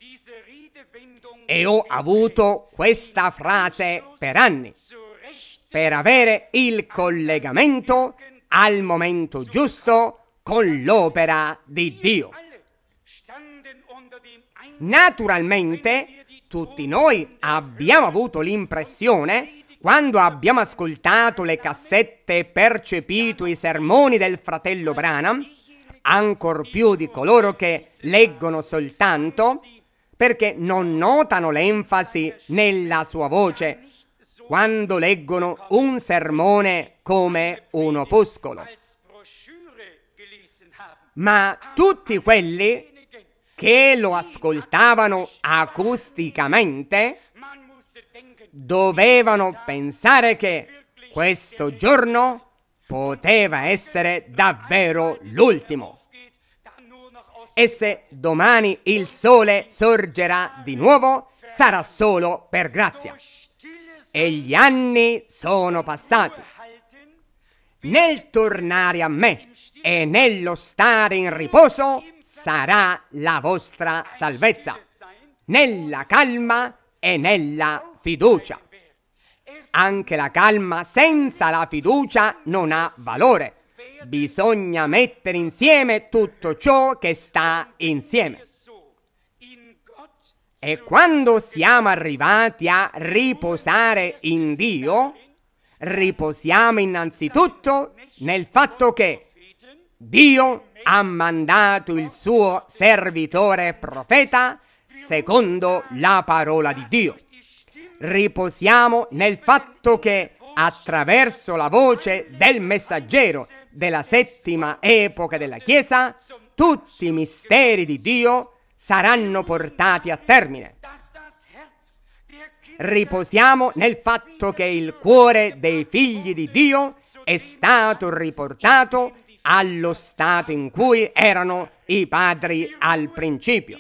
e ho avuto questa frase per anni, per avere il collegamento al momento giusto con l'opera di Dio. Naturalmente tutti noi abbiamo avuto l'impressione, quando abbiamo ascoltato le cassette e percepito i sermoni del fratello Branham, ancor più di coloro che leggono soltanto, perché non notano l'enfasi nella sua voce quando leggono un sermone come un opuscolo. Ma tutti quelli che lo ascoltavano acusticamente dovevano pensare che questo giorno poteva essere davvero l'ultimo. E se domani il sole sorgerà di nuovo, sarà solo per grazia. E gli anni sono passati. Nel tornare a me e nello stare in riposo sarà la vostra salvezza, nella calma e nella fiducia. Anche la calma senza la fiducia non ha valore. Bisogna mettere insieme tutto ciò che sta insieme. E quando siamo arrivati a riposare in Dio, riposiamo innanzitutto nel fatto che Dio ha mandato il suo servitore profeta secondo la parola di Dio. Riposiamo nel fatto che attraverso la voce del messaggero della settima epoca della Chiesa, tutti i misteri di Dio saranno portati a termine. Riposiamo nel fatto che il cuore dei figli di Dio è stato riportato allo stato in cui erano i padri al principio.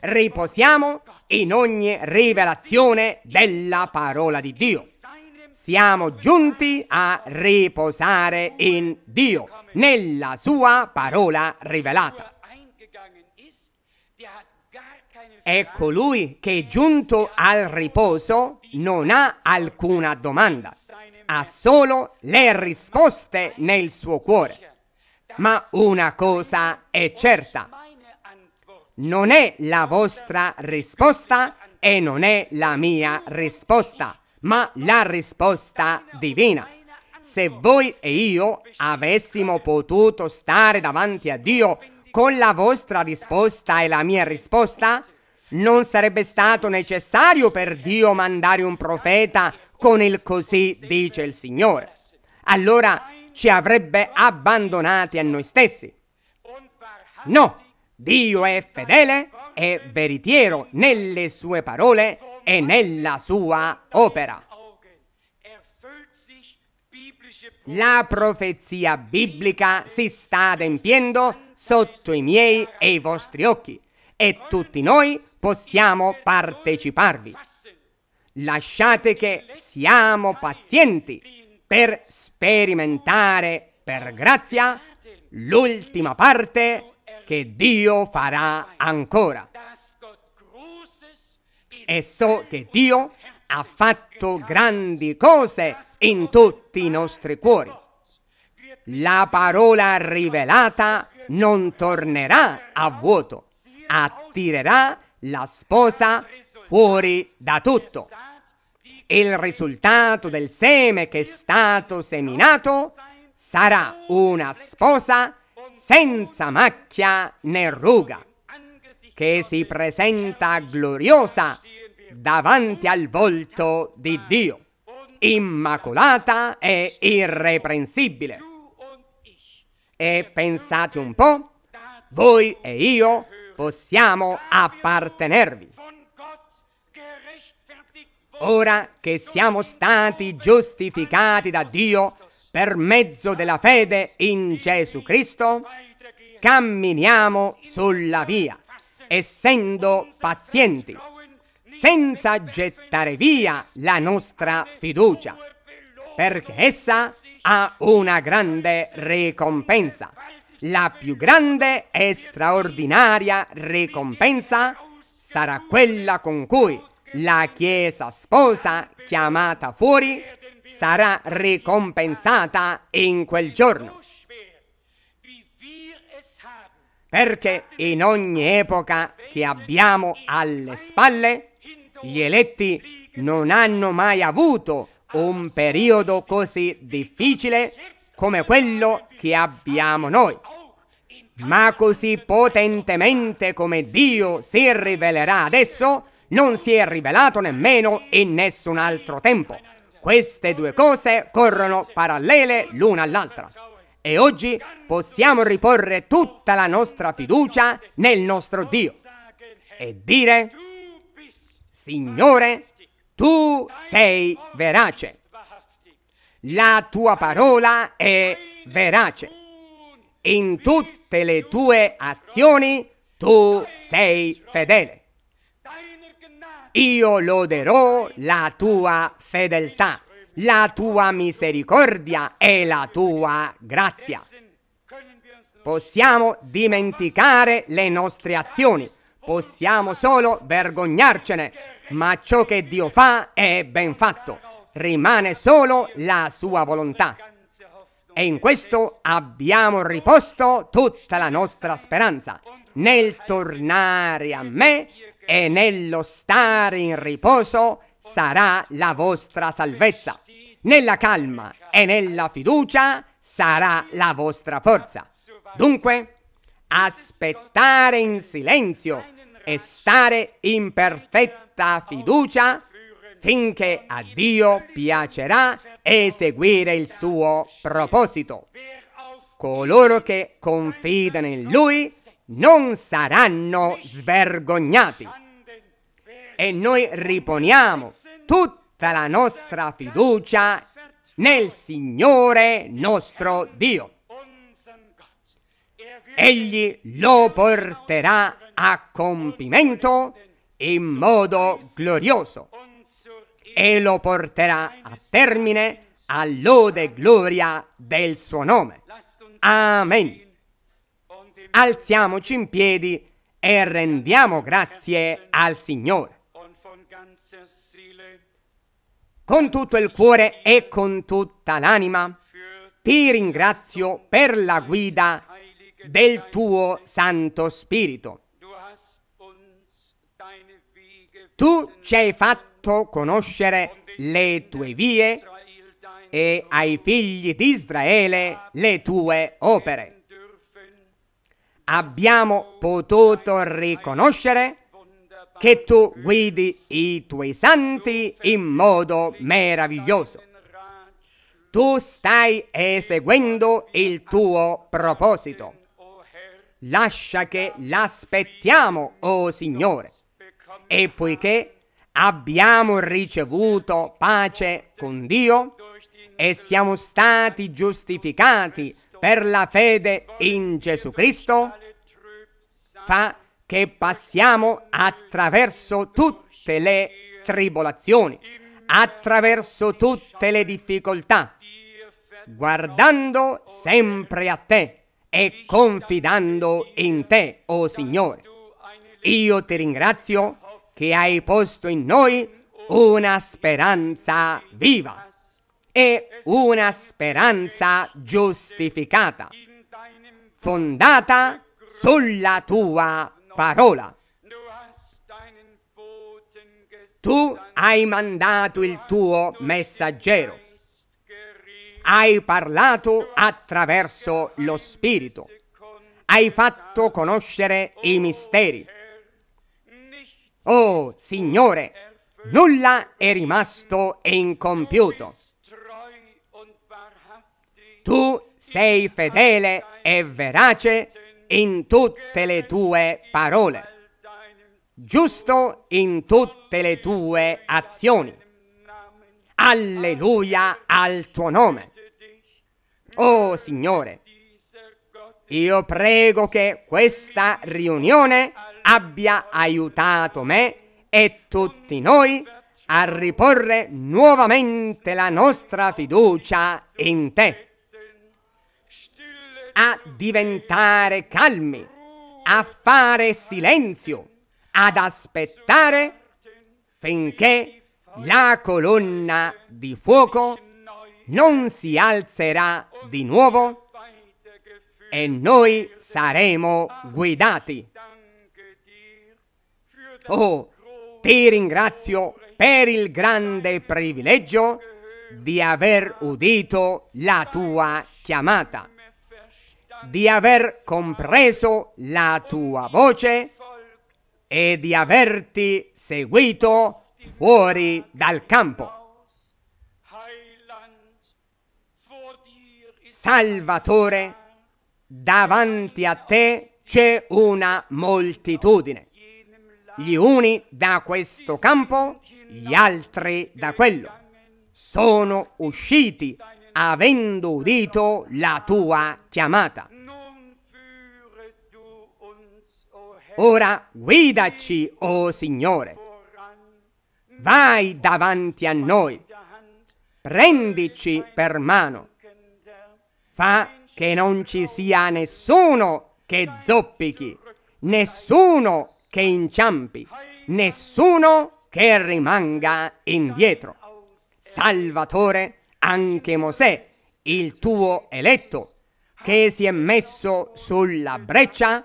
Riposiamo in ogni rivelazione della parola di Dio siamo giunti a riposare in Dio, nella sua parola rivelata. E colui che è giunto al riposo non ha alcuna domanda, ha solo le risposte nel suo cuore. Ma una cosa è certa, non è la vostra risposta e non è la mia risposta ma la risposta divina. Se voi e io avessimo potuto stare davanti a Dio con la vostra risposta e la mia risposta, non sarebbe stato necessario per Dio mandare un profeta con il così dice il Signore. Allora ci avrebbe abbandonati a noi stessi. No, Dio è fedele e veritiero nelle sue parole e nella sua opera. La profezia biblica si sta adempiendo sotto i miei e i vostri occhi e tutti noi possiamo parteciparvi. Lasciate che siamo pazienti per sperimentare per grazia l'ultima parte che Dio farà ancora e so che Dio ha fatto grandi cose in tutti i nostri cuori. La parola rivelata non tornerà a vuoto, attirerà la sposa fuori da tutto. Il risultato del seme che è stato seminato sarà una sposa senza macchia né ruga, che si presenta gloriosa davanti al volto di Dio, immacolata e irreprensibile. E pensate un po', voi e io possiamo appartenervi. Ora che siamo stati giustificati da Dio per mezzo della fede in Gesù Cristo, camminiamo sulla via, essendo pazienti senza gettare via la nostra fiducia, perché essa ha una grande ricompensa, la più grande e straordinaria ricompensa sarà quella con cui la Chiesa sposa chiamata fuori sarà ricompensata in quel giorno. Perché in ogni epoca che abbiamo alle spalle, gli eletti non hanno mai avuto un periodo così difficile come quello che abbiamo noi. Ma così potentemente come Dio si rivelerà adesso, non si è rivelato nemmeno in nessun altro tempo. Queste due cose corrono parallele l'una all'altra. E oggi possiamo riporre tutta la nostra fiducia nel nostro Dio e dire Signore, tu sei verace. La tua parola è verace. In tutte le tue azioni tu sei fedele. Io loderò la tua fedeltà, la tua misericordia e la tua grazia. Possiamo dimenticare le nostre azioni, possiamo solo vergognarcene, ma ciò che Dio fa è ben fatto, rimane solo la sua volontà. E in questo abbiamo riposto tutta la nostra speranza, nel tornare a me e nello stare in riposo sarà la vostra salvezza. Nella calma e nella fiducia sarà la vostra forza. Dunque, aspettare in silenzio e stare in perfetta fiducia finché a Dio piacerà eseguire il suo proposito. Coloro che confidano in Lui non saranno svergognati. E noi riponiamo tutta la nostra fiducia nel Signore nostro Dio. Egli lo porterà a compimento in modo glorioso e lo porterà a termine all'ode e gloria del suo nome. Amen. Alziamoci in piedi e rendiamo grazie al Signore. Con tutto il cuore e con tutta l'anima ti ringrazio per la guida del tuo Santo Spirito Tu ci hai fatto conoscere le tue vie e ai figli di Israele le tue opere. Abbiamo potuto riconoscere che tu guidi i tuoi santi in modo meraviglioso. Tu stai eseguendo il tuo proposito. Lascia che l'aspettiamo, o oh Signore. E poiché abbiamo ricevuto pace con Dio e siamo stati giustificati per la fede in Gesù Cristo, fa che passiamo attraverso tutte le tribolazioni, attraverso tutte le difficoltà, guardando sempre a te e confidando in te, o oh Signore. Io ti ringrazio che hai posto in noi una speranza viva e una speranza giustificata, fondata sulla tua parola. Tu hai mandato il tuo messaggero, hai parlato attraverso lo Spirito, hai fatto conoscere i misteri Oh Signore, nulla è rimasto incompiuto. Tu sei fedele e verace in tutte le tue parole, giusto in tutte le tue azioni. Alleluia al tuo nome. Oh Signore, io prego che questa riunione abbia aiutato me e tutti noi a riporre nuovamente la nostra fiducia in te, a diventare calmi, a fare silenzio, ad aspettare finché la colonna di fuoco non si alzerà di nuovo e noi saremo guidati. Oh, ti ringrazio per il grande privilegio di aver udito la tua chiamata, di aver compreso la tua voce e di averti seguito fuori dal campo. Salvatore, davanti a te c'è una moltitudine. Gli uni da questo campo, gli altri da quello. Sono usciti avendo udito la tua chiamata. Ora guidaci, o oh Signore. Vai davanti a noi. Prendici per mano. Fa che non ci sia nessuno che zoppichi, nessuno che inciampi, nessuno che rimanga indietro. Salvatore, anche Mosè, il tuo eletto, che si è messo sulla breccia,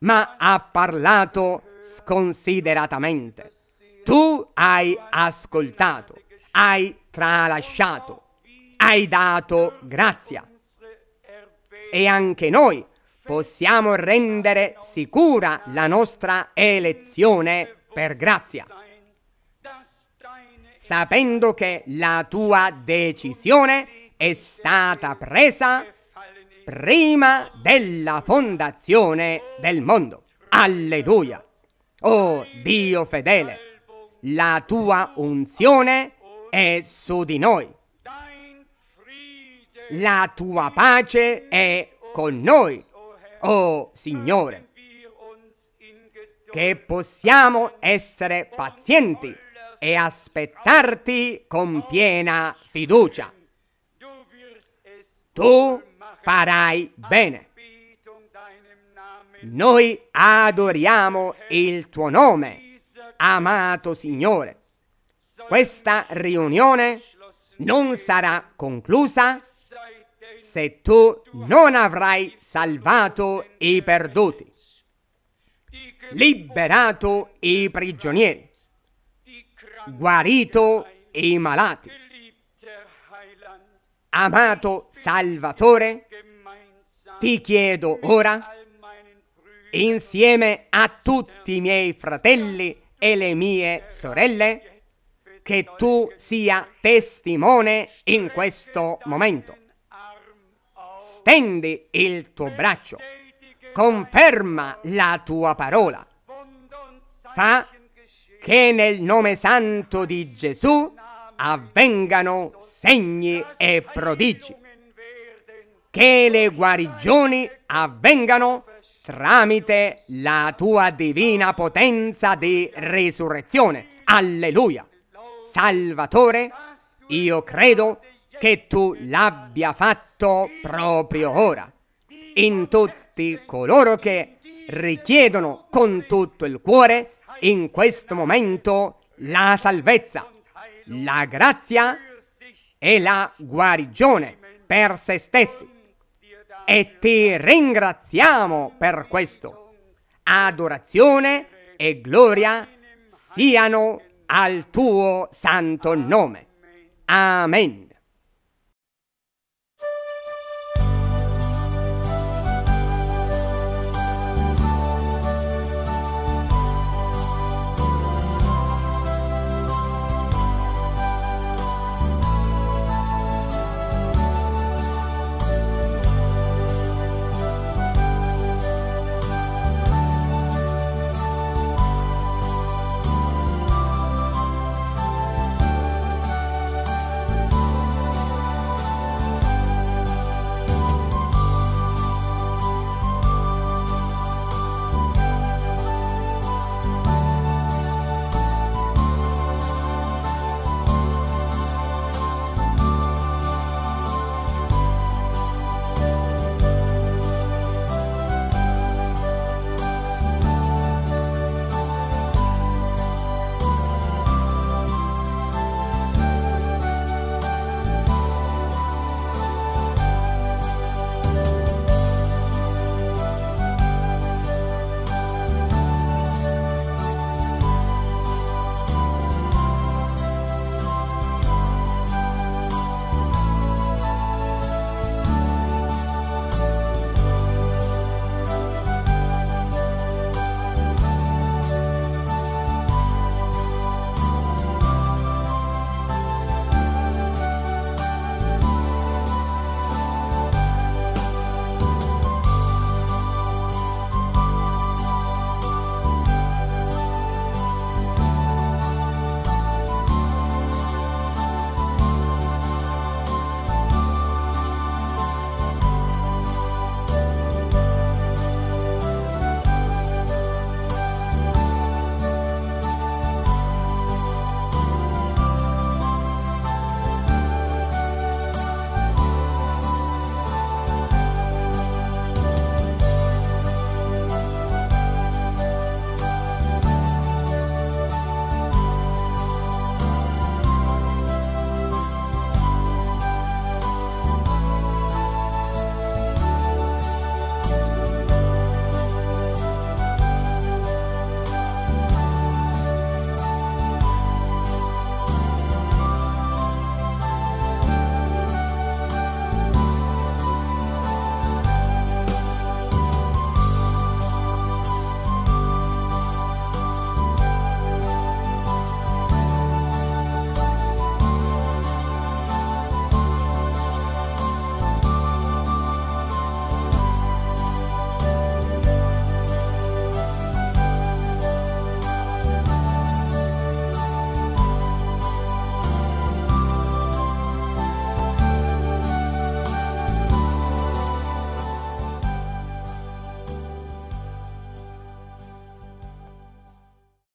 ma ha parlato sconsideratamente. Tu hai ascoltato, hai tralasciato, hai dato grazia e anche noi possiamo rendere sicura la nostra elezione per grazia, sapendo che la tua decisione è stata presa prima della fondazione del mondo. Alleluia! Oh Dio fedele, la tua unzione è su di noi la tua pace è con noi, o oh Signore, che possiamo essere pazienti e aspettarti con piena fiducia. Tu farai bene. Noi adoriamo il tuo nome, amato Signore. Questa riunione non sarà conclusa se tu non avrai salvato i perduti, liberato i prigionieri, guarito i malati, amato Salvatore, ti chiedo ora, insieme a tutti i miei fratelli e le mie sorelle, che tu sia testimone in questo momento. Estendi il tuo braccio, conferma la tua parola. Fa che nel nome santo di Gesù avvengano segni e prodigi, che le guarigioni avvengano tramite la tua divina potenza di risurrezione. Alleluia! Salvatore, io credo che tu l'abbia fatto proprio ora, in tutti coloro che richiedono con tutto il cuore in questo momento la salvezza, la grazia e la guarigione per se stessi. E ti ringraziamo per questo. Adorazione e gloria siano al tuo santo nome. Amen.